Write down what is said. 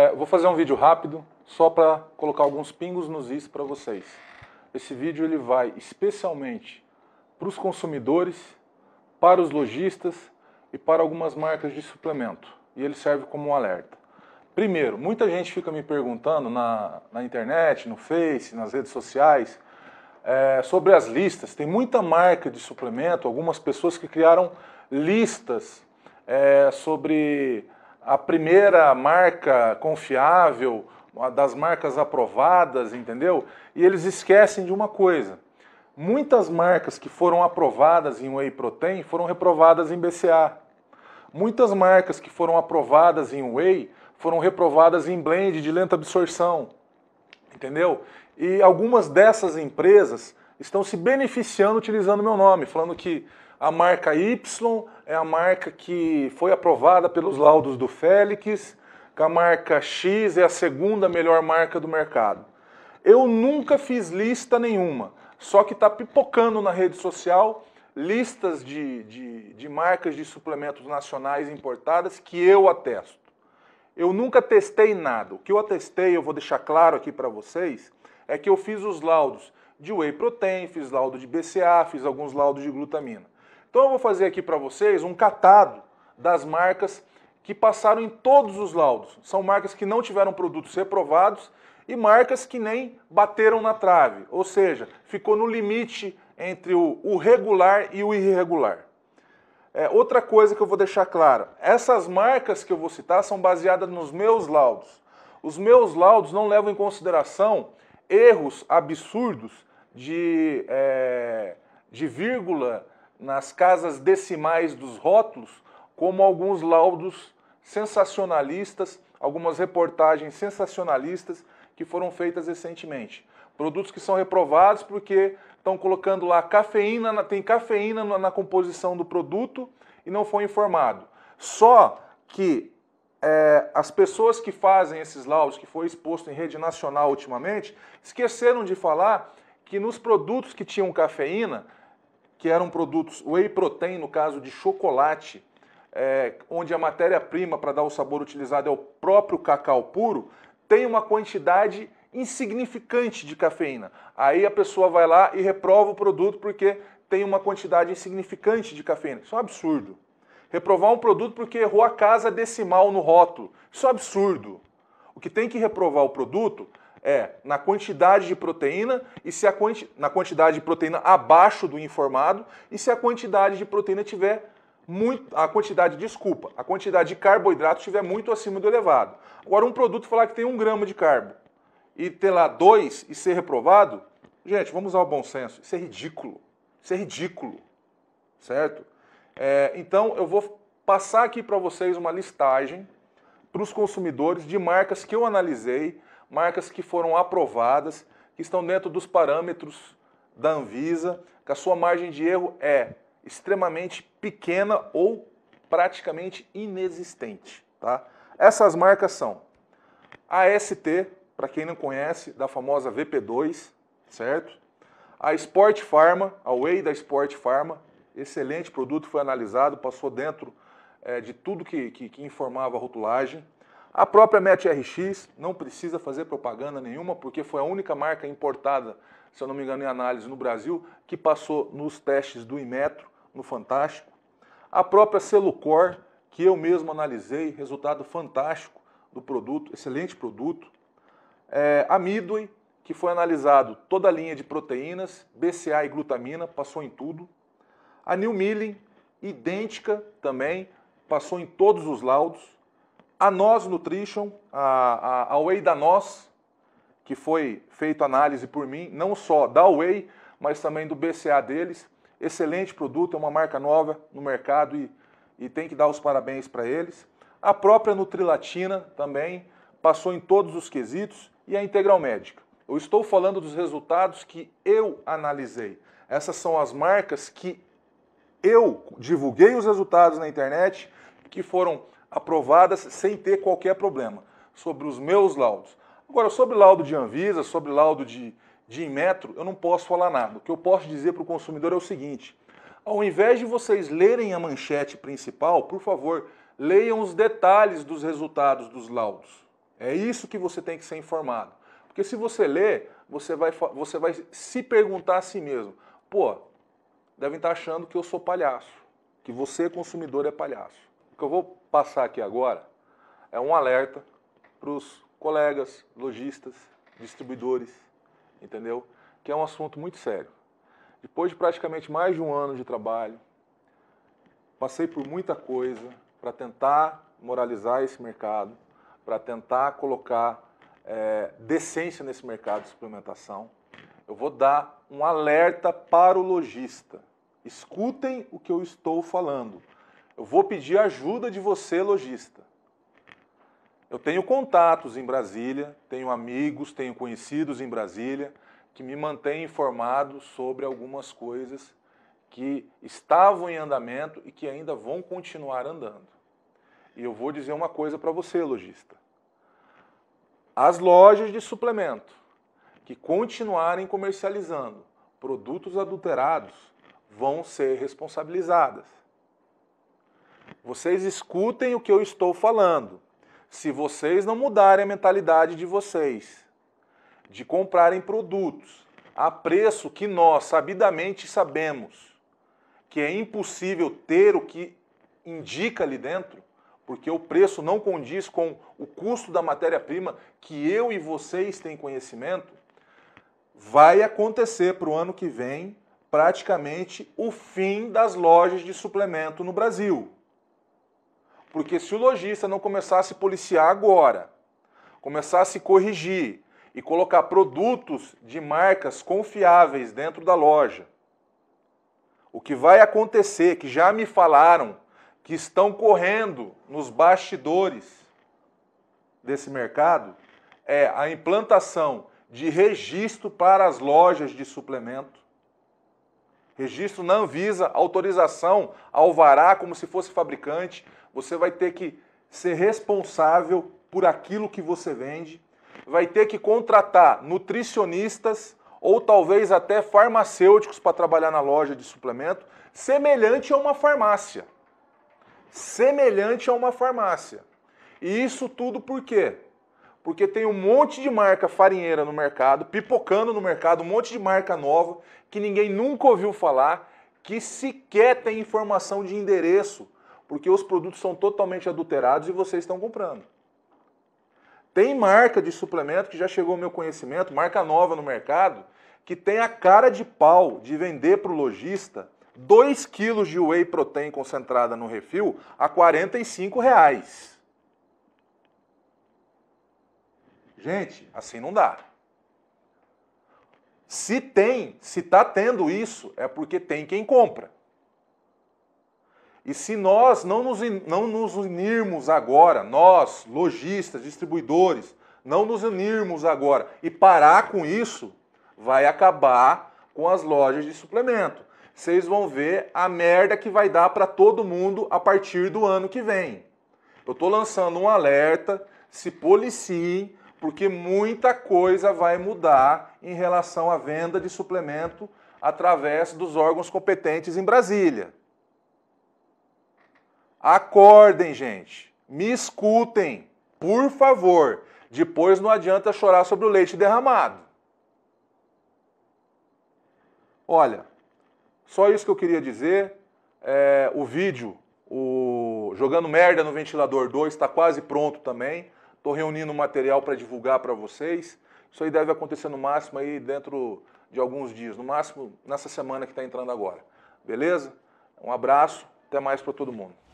É, vou fazer um vídeo rápido, só para colocar alguns pingos nos is para vocês. Esse vídeo ele vai especialmente para os consumidores, para os lojistas e para algumas marcas de suplemento. E ele serve como um alerta. Primeiro, muita gente fica me perguntando na, na internet, no Face, nas redes sociais, é, sobre as listas. Tem muita marca de suplemento, algumas pessoas que criaram listas é, sobre a primeira marca confiável, das marcas aprovadas, entendeu? E eles esquecem de uma coisa. Muitas marcas que foram aprovadas em Whey Protein foram reprovadas em BCA. Muitas marcas que foram aprovadas em Whey foram reprovadas em blend de lenta absorção. Entendeu? E algumas dessas empresas estão se beneficiando utilizando meu nome, falando que a marca Y é a marca que foi aprovada pelos laudos do Félix, a marca X é a segunda melhor marca do mercado. Eu nunca fiz lista nenhuma, só que está pipocando na rede social listas de, de, de marcas de suplementos nacionais importadas que eu atesto. Eu nunca testei nada. O que eu atestei, eu vou deixar claro aqui para vocês, é que eu fiz os laudos de whey protein, fiz laudo de BCA, fiz alguns laudos de glutamina. Então eu vou fazer aqui para vocês um catado das marcas que passaram em todos os laudos. São marcas que não tiveram produtos reprovados e marcas que nem bateram na trave, ou seja, ficou no limite entre o, regular e o irregular. É, outra coisa que eu vou deixar clara: essas marcas que eu vou citar são baseadas nos meus laudos. Os meus laudos não levam em consideração erros absurdos de, é, de vírgula, nas casas decimais dos rótulos, como alguns laudos sensacionalistas, algumas reportagens sensacionalistas que foram feitas recentemente. Produtos que são reprovados porque estão colocando lá cafeína, tem cafeína na composição do produto e não foi informado. Só que é, as pessoas que fazem esses laudos, que foi exposto em rede nacional ultimamente, esqueceram de falar que nos produtos que tinham cafeína que eram produtos whey protein, no caso de chocolate, é, onde a matéria-prima para dar o sabor utilizado é o próprio cacau puro, tem uma quantidade insignificante de cafeína. Aí a pessoa vai lá e reprova o produto porque tem uma quantidade insignificante de cafeína. Isso é um absurdo. Reprovar um produto porque errou a casa decimal no rótulo. Isso é um absurdo. O que tem que reprovar o produto é na quantidade de proteína e se a quanti na quantidade de proteína abaixo do informado e se a quantidade de proteína tiver muito a quantidade desculpa a quantidade de carboidrato estiver muito acima do elevado. Agora um produto falar que tem um grama de carbo e ter lá dois e ser reprovado, gente, vamos usar o bom senso. Isso é ridículo. Isso é ridículo, certo? É, então eu vou passar aqui para vocês uma listagem para os consumidores de marcas que eu analisei marcas que foram aprovadas, que estão dentro dos parâmetros da Anvisa, que a sua margem de erro é extremamente pequena ou praticamente inexistente. Tá? Essas marcas são a ST, para quem não conhece, da famosa VP2, certo? A Sport Pharma, a Whey da Sport Pharma, excelente produto, foi analisado, passou dentro é, de tudo que, que, que informava a rotulagem. A própria MetRX não precisa fazer propaganda nenhuma, porque foi a única marca importada, se eu não me engano, em análise no Brasil, que passou nos testes do Imetro, no Fantástico. A própria Celucor, que eu mesmo analisei, resultado fantástico do produto, excelente produto. É, a Midway, que foi analisado toda a linha de proteínas, BCA e glutamina, passou em tudo. A New Milling, idêntica também, passou em todos os laudos. A Nós Nutrition, a, a, a Whey da Nós, que foi feita análise por mim, não só da Whey, mas também do BCA deles. Excelente produto, é uma marca nova no mercado e, e tem que dar os parabéns para eles. A própria Nutrilatina também passou em todos os quesitos e a é Integral Médica. Eu estou falando dos resultados que eu analisei. Essas são as marcas que eu divulguei os resultados na internet, que foram aprovadas sem ter qualquer problema, sobre os meus laudos. Agora, sobre laudo de Anvisa, sobre laudo de, de Inmetro, eu não posso falar nada. O que eu posso dizer para o consumidor é o seguinte: ao invés de vocês lerem a manchete principal, por favor, leiam os detalhes dos resultados dos laudos. É isso que você tem que ser informado. Porque se você lê, você vai, você vai se perguntar a si mesmo: pô, devem estar achando que eu sou palhaço, que você, consumidor, é palhaço que eu vou passar aqui agora é um alerta para os colegas, lojistas, distribuidores, entendeu? Que é um assunto muito sério. Depois de praticamente mais de um ano de trabalho, passei por muita coisa para tentar moralizar esse mercado, para tentar colocar é, decência nesse mercado de suplementação. Eu vou dar um alerta para o lojista. Escutem o que eu estou falando. Eu vou pedir ajuda de você, lojista. Eu tenho contatos em Brasília, tenho amigos, tenho conhecidos em Brasília que me mantêm informado sobre algumas coisas que estavam em andamento e que ainda vão continuar andando. E eu vou dizer uma coisa para você, lojista. As lojas de suplemento que continuarem comercializando produtos adulterados vão ser responsabilizadas. Vocês escutem o que eu estou falando. Se vocês não mudarem a mentalidade de vocês, de comprarem produtos a preço que nós sabidamente sabemos que é impossível ter o que indica ali dentro, porque o preço não condiz com o custo da matéria-prima que eu e vocês têm conhecimento, vai acontecer para o ano que vem praticamente o fim das lojas de suplemento no Brasil. Porque se o lojista não começasse a se policiar agora, começasse a se corrigir e colocar produtos de marcas confiáveis dentro da loja, o que vai acontecer, é que já me falaram, que estão correndo nos bastidores desse mercado, é a implantação de registro para as lojas de suplemento, registro na Anvisa, autorização, alvará, como se fosse fabricante. Você vai ter que ser responsável por aquilo que você vende, vai ter que contratar nutricionistas ou talvez até farmacêuticos para trabalhar na loja de suplemento, semelhante a uma farmácia. Semelhante a uma farmácia. E isso tudo por quê? porque tem um monte de marca farinheira no mercado, pipocando no mercado, um monte de marca nova que ninguém nunca ouviu falar, que sequer tem informação de endereço, porque os produtos são totalmente adulterados e vocês estão comprando. Tem marca de suplemento que já chegou ao meu conhecimento, marca nova no mercado, que tem a cara de pau de vender para o lojista 2 kg de whey protein concentrada no refil a R$ 45 reais. Gente, assim não dá. Se tem, se está tendo isso, é porque tem quem compra. E se nós não nos, não nos unirmos agora, nós, lojistas, distribuidores, não nos unirmos agora e parar com isso, vai acabar com as lojas de suplemento. Vocês vão ver a merda que vai dar para todo mundo a partir do ano que vem. Eu estou lançando um alerta, se policiem, porque muita coisa vai mudar em relação à venda de suplemento através dos órgãos competentes em Brasília. Acordem, gente. Me escutem, por favor. Depois não adianta chorar sobre o leite derramado. Olha, só isso que eu queria dizer. É, o vídeo, o Jogando Merda no Ventilador 2, está quase pronto também. Estou reunindo material para divulgar para vocês. Isso aí deve acontecer no máximo aí dentro de alguns dias, no máximo nessa semana que está entrando agora. Beleza? Um abraço, até mais para todo mundo.